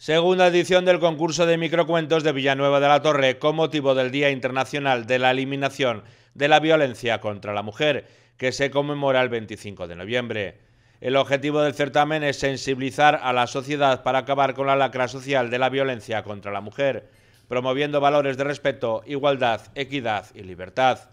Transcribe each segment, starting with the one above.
Segunda edición del concurso de microcuentos de Villanueva de la Torre con motivo del Día Internacional de la Eliminación de la Violencia contra la Mujer, que se conmemora el 25 de noviembre. El objetivo del certamen es sensibilizar a la sociedad para acabar con la lacra social de la violencia contra la mujer, promoviendo valores de respeto, igualdad, equidad y libertad.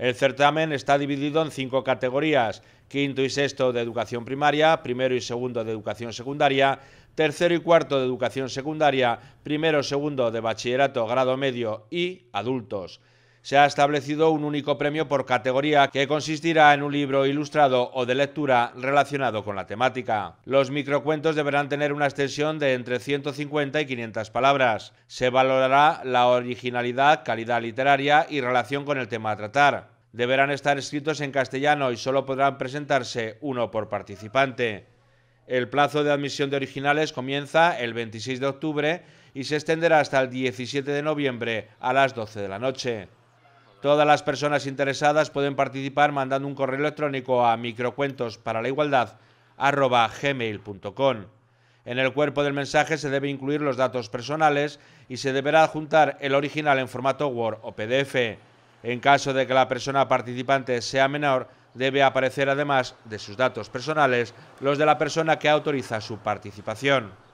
El certamen está dividido en cinco categorías, quinto y sexto de educación primaria, primero y segundo de educación secundaria, tercero y cuarto de educación secundaria, primero, y segundo de bachillerato, grado medio y adultos se ha establecido un único premio por categoría que consistirá en un libro ilustrado o de lectura relacionado con la temática. Los microcuentos deberán tener una extensión de entre 150 y 500 palabras. Se valorará la originalidad, calidad literaria y relación con el tema a tratar. Deberán estar escritos en castellano y solo podrán presentarse uno por participante. El plazo de admisión de originales comienza el 26 de octubre y se extenderá hasta el 17 de noviembre a las 12 de la noche. Todas las personas interesadas pueden participar mandando un correo electrónico a microcuentos para la igualdad En el cuerpo del mensaje se debe incluir los datos personales y se deberá adjuntar el original en formato Word o PDF. En caso de que la persona participante sea menor, debe aparecer además de sus datos personales los de la persona que autoriza su participación.